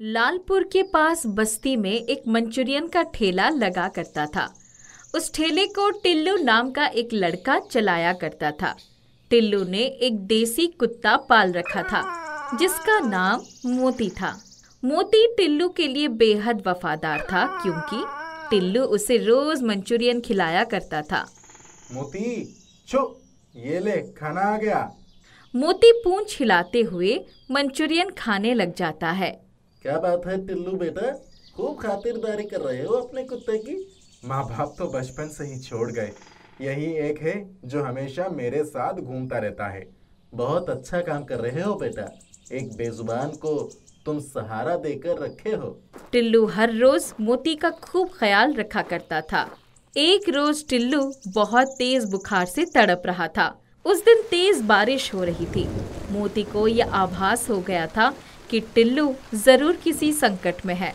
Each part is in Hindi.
लालपुर के पास बस्ती में एक मंचूरियन का ठेला लगा करता था उस ठेले को टिल्लू नाम का एक लड़का चलाया करता था टिल्लू ने एक देसी कुत्ता पाल रखा था जिसका नाम मोती था मोती टिल्लू के लिए बेहद वफादार था क्योंकि टिल्लू उसे रोज मंचूरियन खिलाया करता था मोती ये ले खाना आ गया मोती पूंछ हिलाते हुए मंचूरियन खाने लग जाता है क्या बात है टिल्लू बेटा खूब खातिरदारी कर रहे हो अपने कुत्ते की माँ बाप तो बचपन से ही छोड़ गए यही एक है जो हमेशा मेरे साथ घूमता रहता है बहुत अच्छा काम कर रहे हो बेटा एक बेजुबान को तुम सहारा देकर रखे हो टिल्लू हर रोज मोती का खूब ख्याल रखा करता था एक रोज टिल्लू बहुत तेज बुखार से तड़प रहा था उस दिन तेज बारिश हो रही थी मोती को यह आभास हो गया था कि टिल्लू ज़रूर किसी संकट में है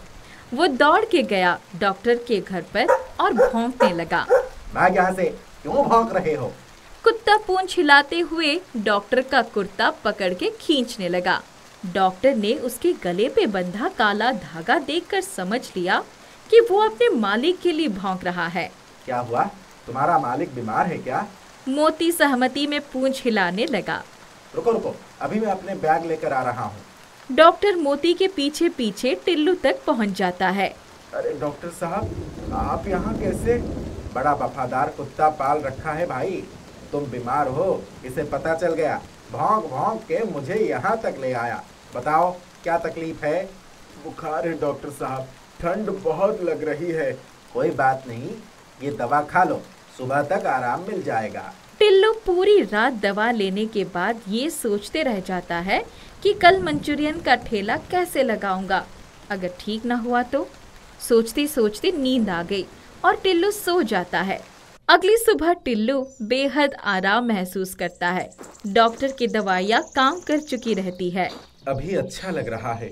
वो दौड़ के गया डॉक्टर के घर पर और भौंकने लगा भाग यहाँ से क्यों भौंक रहे हो कुत्ता पूंछ हिलाते हुए डॉक्टर का कुर्ता पकड़ के खींचने लगा डॉक्टर ने उसके गले पे बंधा काला धागा देखकर समझ लिया कि वो अपने मालिक के लिए भौंक रहा है क्या हुआ तुम्हारा मालिक बीमार है क्या मोती सहमति में पूंछ हिलाने लगा रुको रुको अभी मैं अपने बैग लेकर आ रहा हूँ डॉक्टर मोती के पीछे पीछे टिल्लू तक पहुंच जाता है अरे डॉक्टर साहब आप यहाँ कैसे बड़ा वफादार कुत्ता पाल रखा है भाई तुम बीमार हो इसे पता चल गया भौंक भौंक के मुझे यहाँ तक ले आया बताओ क्या तकलीफ है बुखार है डॉक्टर साहब ठंड बहुत लग रही है कोई बात नहीं ये दवा खा लो सुबह तक आराम मिल जाएगा टिल्लू पूरी रात दवा लेने के बाद ये सोचते रह जाता है कि कल मंचूरियन का ठेला कैसे लगाऊंगा अगर ठीक ना हुआ तो सोचते सोचते नींद आ गई और टिल्लू सो जाता है अगली सुबह टिल्लू बेहद आराम महसूस करता है डॉक्टर की दवाइयाँ काम कर चुकी रहती है अभी अच्छा लग रहा है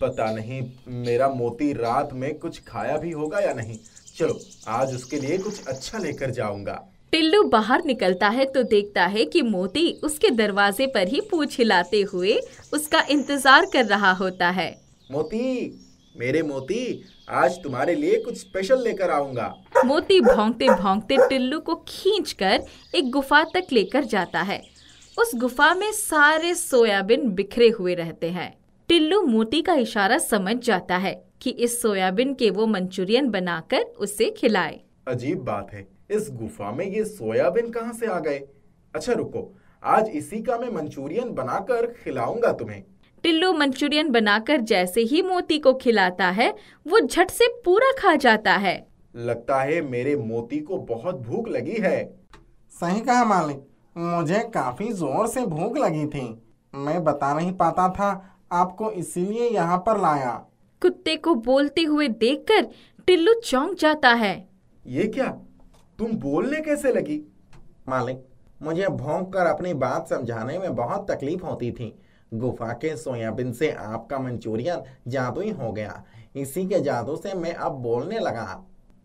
पता नहीं मेरा मोती रात में कुछ खाया भी होगा या नहीं चलो आज उसके लिए कुछ अच्छा लेकर जाऊंगा टिल्लू बाहर निकलता है तो देखता है कि मोती उसके दरवाजे पर ही पूछ हिलाते हुए उसका इंतजार कर रहा होता है मोती मेरे मोती आज तुम्हारे लिए कुछ स्पेशल लेकर आऊंगा मोती भोंगते भोंगते टिल्लू को खींच कर एक गुफा तक लेकर जाता है उस गुफा में सारे सोयाबीन बिखरे हुए रहते हैं टिल्लू मोती का इशारा समझ जाता है कि इस सोयाबीन के वो मंचूरियन बनाकर उसे खिलाए अजीब बात है इस गुफा में ये सोयाबीन कहां से आ गए अच्छा रुको आज इसी का मैं मंचूरियन बनाकर खिलाऊंगा तुम्हें टिल्लू मंचूरियन बनाकर जैसे ही मोती को खिलाता है वो झट से पूरा खा जाता है लगता है मेरे मोती को बहुत भूख लगी है सही कहा मालिक मुझे काफी जोर से भूख लगी थी मैं बता नहीं पाता था आपको इसीलिए यहाँ पर लाया कुत्ते को बोलते हुए देखकर टिल्लू चौंक जाता है ये क्या तुम बोलने कैसे लगी मालिक मुझे भोंक कर अपनी बात समझाने में बहुत तकलीफ होती थी गुफा के सोयाबीन से आपका मंचूरियन जादू ही हो गया इसी के जादू से मैं अब बोलने लगा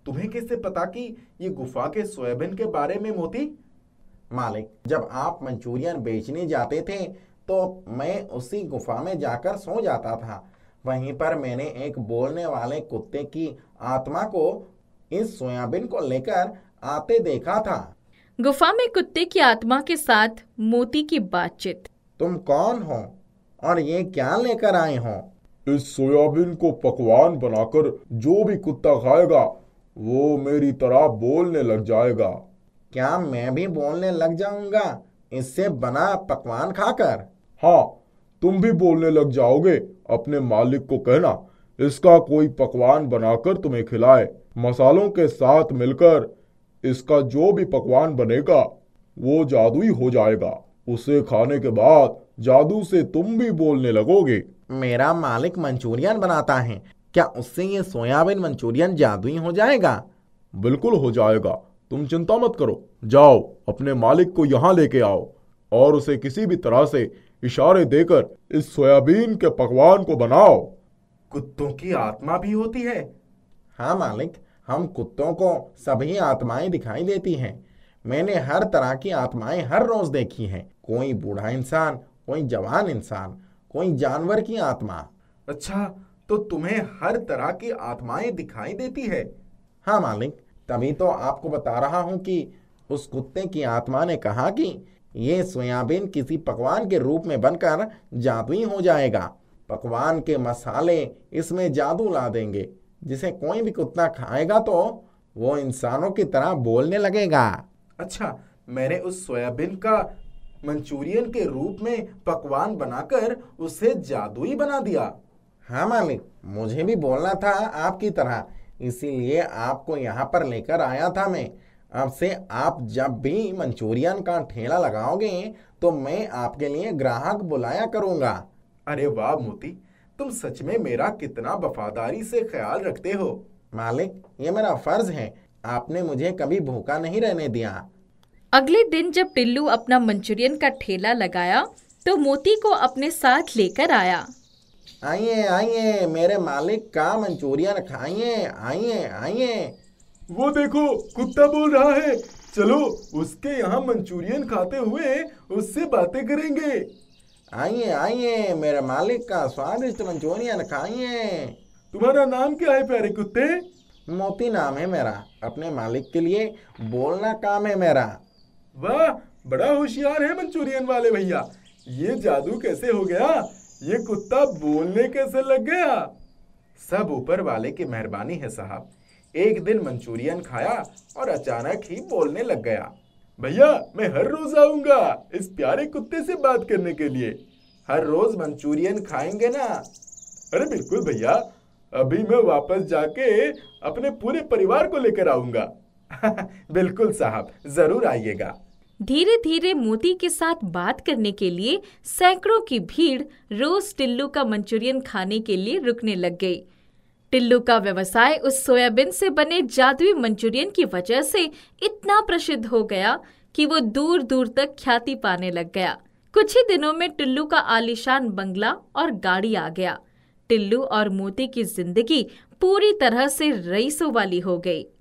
तुम्हें कैसे पता कि ये गुफा के सोयाबीन के बारे में मोती मालिक जब आप मंचूरियन बेचने जाते थे तो मैं उसी गुफा में जाकर सो जाता था वहीं पर मैंने एक बोलने वाले कुत्ते की आत्मा को इस सोयाबीन को लेकर आपे देखा था गुफा में कुत्ते की आत्मा के साथ मोती की बातचीत तुम कौन हो और ये क्या लेकर आए हो इस सोयाबीन को पकवान बनाकर जो भी कुत्ता खाएगा वो मेरी तरह बोलने लग जाएगा क्या मैं भी बोलने लग जाऊंगा इससे बना पकवान खाकर हाँ तुम भी बोलने लग जाओगे अपने मालिक को कहना इसका कोई पकवान बनाकर तुम्हें खिलाए मसालों के साथ मिलकर इसका जो भी पकवान बनेगा वो जादुई हो जाएगा उसे खाने के बाद जादू से तुम भी बोलने लगोगे मेरा मालिक मंचूरियन बनाता है क्या उससे ये सोयाबीन मंचूरियन जादुई हो जाएगा बिल्कुल हो जाएगा तुम चिंता मत करो जाओ अपने मालिक को यहाँ लेके आओ और उसे किसी भी तरह से इशारे देकर इस सोयाबीन के पकवान को बनाओ कुत्तों की आत्मा भी होती है हाँ मालिक हम कुत्तों को सभी आत्माएं दिखाई देती हैं मैंने हर तरह की आत्माएं हर रोज देखी हैं कोई बूढ़ा इंसान कोई जवान इंसान कोई जानवर की आत्मा अच्छा तो तुम्हें हर तरह की आत्माएं दिखाई देती है हाँ मालिक तभी तो आपको बता रहा हूँ कि उस कुत्ते की आत्मा ने कहा कि ये सोयाबीन किसी पकवान के रूप में बनकर जादुई हो जाएगा पकवान के मसाले इसमें जादू ला देंगे जिसे कोई भी कुत्ता खाएगा तो वो इंसानों की तरह बोलने लगेगा अच्छा मैंने उस सोयाबीन का मंचूरियन के रूप में पकवान बनाकर उसे जादुई बना दिया हाँ मालिक मुझे भी बोलना था आपकी तरह इसीलिए आपको यहाँ पर लेकर आया था मैं अब से आप जब भी मंचूरियन का ठेला लगाओगे तो मैं आपके लिए ग्राहक बुलाया करूँगा अरे वाह मोती तुम सच में मेरा कितना वफादारी से ख्याल रखते हो मालिक ये मेरा फर्ज है आपने मुझे कभी भूखा नहीं रहने दिया अगले दिन जब टिल्लू अपना मंचूरियन का ठेला लगाया तो मोती को अपने साथ लेकर आया आइए आइए मेरे मालिक का मंचूरियन खाइए आइए आइए वो देखो कुत्ता बोल रहा है चलो उसके यहाँ मंचूरियन खाते हुए उससे बातें करेंगे आइए आइए मेरे मालिक का स्वादिष्ट मंचूरियन खाइए तुम्हारा नाम क्या है प्यारे कुत्ते मोती नाम है मेरा अपने मालिक के लिए बोलना काम है मेरा वाह बड़ा होशियार है मंचूरियन वाले भैया ये जादू कैसे हो गया ये कुत्ता बोलने कैसे लग गया सब ऊपर वाले की मेहरबानी है साहब एक दिन मंचूरियन खाया और अचानक ही बोलने लग गया भैया मैं हर रोज आऊंगा इस प्यारे कुत्ते से बात करने के लिए हर रोज मंचूरियन खाएंगे ना अरे बिल्कुल भैया अभी मैं वापस जाके अपने पूरे परिवार को लेकर आऊंगा बिल्कुल साहब जरूर आइएगा धीरे धीरे मोती के साथ बात करने के लिए सैकड़ों की भीड़ रोज टिल्लू का मंचूरियन खाने के लिए रुकने लग गई टिल्लू का व्यवसाय उस सोयाबीन से बने जादुई मंचूरियन की वजह से इतना प्रसिद्ध हो गया कि वो दूर दूर तक ख्याति पाने लग गया कुछ ही दिनों में टिल्लू का आलिशान बंगला और गाड़ी आ गया टिल्लू और मोती की जिंदगी पूरी तरह से रईसों वाली हो गई